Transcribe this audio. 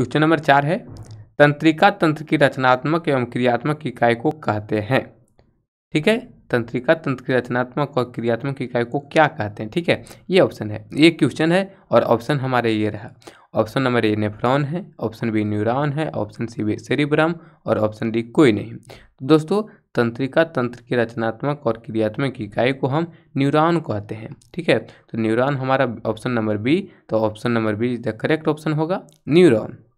question number चार है तंत्रिका तंत्र की रचनात्मक एवं क्रियात्मक इकाई को कहते हैं ठीक है तंत्रिका तंत्र की रचनात्मक और क्रियात्मक इकाई को क्या कहते हैं ठीक है ये ऑप्शन है ये क्वेश्चन है और ऑप्शन हमारे ये रहा ऑप्शन नंबर ए नेफ्रॉन है ऑप्शन बी न्यूरॉन है ऑप्शन सी सेरिब्रम और ऑप्शन डी कोई नहीं तो दोस्तों तंत्रिका तंत्र की रचनात्मक और क्रियात्मक इकाई को हम न्यूरॉन कहते हैं ठीक है तो न्यूरॉन हमारा ऑप्शन नंबर बी तो option number B is the correct option होगा न्यूरॉन